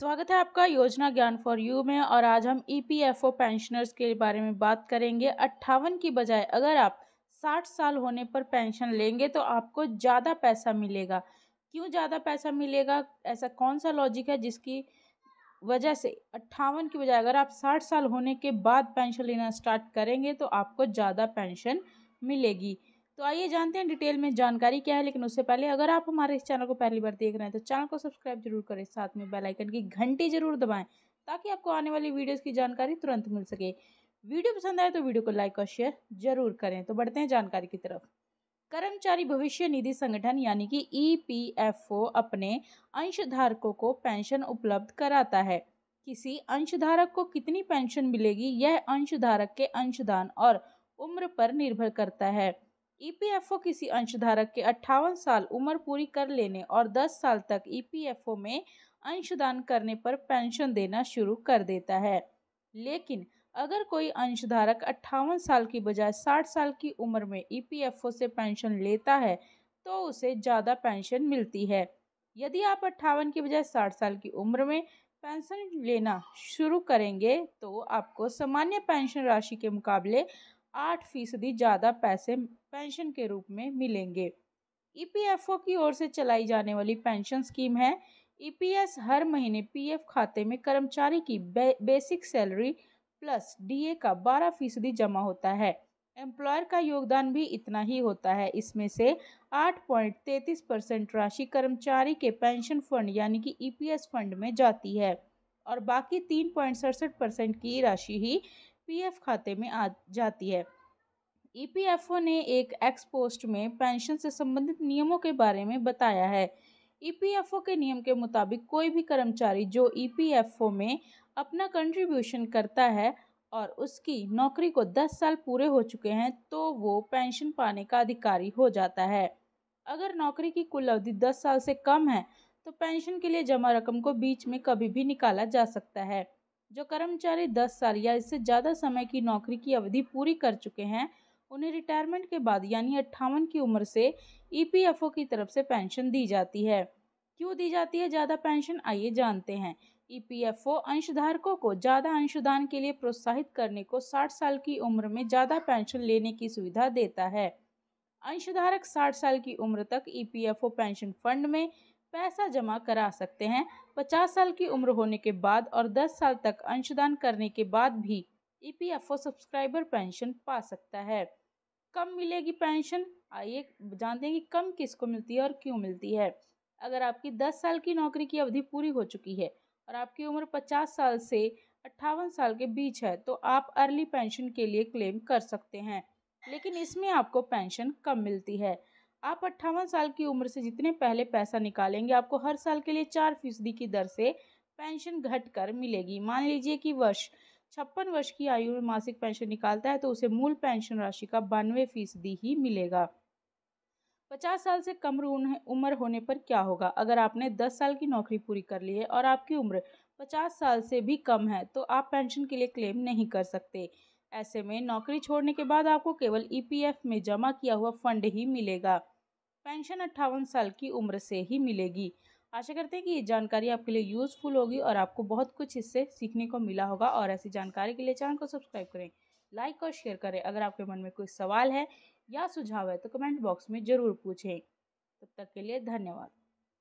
स्वागत है आपका योजना ज्ञान फॉर यू में और आज हम ईपीएफओ e पेंशनर्स के बारे में बात करेंगे अट्ठावन की बजाय अगर आप 60 साल होने पर पेंशन लेंगे तो आपको ज़्यादा पैसा मिलेगा क्यों ज़्यादा पैसा मिलेगा ऐसा कौन सा लॉजिक है जिसकी वजह से अट्ठावन की बजाय अगर आप 60 साल होने के बाद पेंशन लेना स्टार्ट करेंगे तो आपको ज़्यादा पेंशन मिलेगी तो आइए जानते हैं डिटेल में जानकारी क्या है लेकिन उससे पहले अगर आप हमारे इस चैनल को पहली बार देख रहे हैं तो चैनल को सब्सक्राइब जरूर करें साथ में बेल आइकन की घंटी जरूर दबाएं ताकि आपको आने वाली वीडियोस की जानकारी तुरंत मिल सके वीडियो पसंद आए तो वीडियो को लाइक और शेयर जरूर करें तो बढ़ते हैं जानकारी की तरफ कर्मचारी भविष्य निधि संगठन यानी कि ईपीएफओ e अपने अंशधारकों को पेंशन उपलब्ध कराता है किसी अंशधारक को कितनी पेंशन मिलेगी यह अंशधारक के अंशदान और उम्र पर निर्भर करता है ईपीएफओ किसी अंशधारक के अट्ठावन साल उम्र पूरी कर लेने और 10 साल तक ईपीएफओ में अंशदान करने पर पेंशन देना शुरू कर देता है लेकिन अगर कोई अंशधारक अट्ठावन साल की बजाय 60 साल की उम्र में ईपीएफओ से पेंशन लेता है तो उसे ज़्यादा पेंशन मिलती है यदि आप अट्ठावन की बजाय 60 साल की उम्र में पेंशन लेना शुरू करेंगे तो आपको सामान्य पेंशन राशि के मुकाबले आठ फीसदी ज़्यादा पैसे पेंशन के रूप में मिलेंगे ईपीएफओ e की ओर से चलाई जाने वाली पेंशन स्कीम है ईपीएस e हर महीने पीएफ खाते में कर्मचारी की बे, बेसिक सैलरी प्लस डीए का बारह फीसदी जमा होता है एम्प्लॉयर का योगदान भी इतना ही होता है इसमें से आठ पॉइंट तैतीस परसेंट राशि कर्मचारी के पेंशन फंड यानी कि ईपीएस e फंड में जाती है और बाकी तीन पॉइंट सड़सठ परसेंट की राशि ही पीएफ e खाते में आ जाती है ईपीएफओ e ने एक एक्स पोस्ट में पेंशन से संबंधित नियमों के बारे में बताया है ईपीएफओ e के नियम के मुताबिक कोई भी कर्मचारी जो ईपीएफओ में अपना कंट्रीब्यूशन करता है और उसकी नौकरी को 10 साल पूरे हो चुके हैं तो वो पेंशन पाने का अधिकारी हो जाता है अगर नौकरी की कुल अवधि 10 साल से कम है तो पेंशन के लिए जमा रकम को बीच में कभी भी निकाला जा सकता है जो कर्मचारी दस साल या इससे ज़्यादा समय की नौकरी की अवधि पूरी कर चुके हैं उन्हें रिटायरमेंट के बाद यानी अट्ठावन की उम्र से ईपीएफओ e की तरफ से पेंशन दी जाती है क्यों दी जाती है ज़्यादा पेंशन आइए जानते हैं ईपीएफओ e अंशधारकों को ज़्यादा अंशदान के लिए प्रोत्साहित करने को 60 साल की उम्र में ज़्यादा पेंशन लेने की सुविधा देता है अंशधारक 60 साल की उम्र तक ई पेंशन फंड में पैसा जमा करा सकते हैं 50 साल की उम्र होने के बाद और 10 साल तक अंशदान करने के बाद भी ईपीएफओ सब्सक्राइबर पेंशन पा सकता है कम मिलेगी पेंशन आइए जान दें कि कम किसको मिलती है और क्यों मिलती है अगर आपकी 10 साल की नौकरी की अवधि पूरी हो चुकी है और आपकी उम्र 50 साल से अट्ठावन साल के बीच है तो आप अर्ली पेंशन के लिए क्लेम कर सकते हैं लेकिन इसमें आपको पेंशन कम मिलती है आप अट्ठावन साल की उम्र से जितने पहले पैसा निकालेंगे आपको हर साल के लिए चार फीसदी की दर से पेंशन घटकर मिलेगी मान लीजिए कि वर्ष छप्पन वर्ष की आयु में मासिक पेंशन निकालता है तो उसे मूल पेंशन राशि का बानवे फीसदी ही मिलेगा पचास साल से कम उम्र होने पर क्या होगा अगर आपने दस साल की नौकरी पूरी कर ली है और आपकी उम्र पचास साल से भी कम है तो आप पेंशन के लिए क्लेम नहीं कर सकते ऐसे में नौकरी छोड़ने के बाद आपको केवल ईपीएफ में जमा किया हुआ फंड ही मिलेगा पेंशन अट्ठावन साल की उम्र से ही मिलेगी आशा करते हैं कि ये जानकारी आपके लिए यूज़फुल होगी और आपको बहुत कुछ इससे सीखने को मिला होगा और ऐसी जानकारी के लिए चैनल को सब्सक्राइब करें लाइक और शेयर करें अगर आपके मन में कोई सवाल है या सुझाव है तो कमेंट बॉक्स में ज़रूर पूछें तब तक के लिए धन्यवाद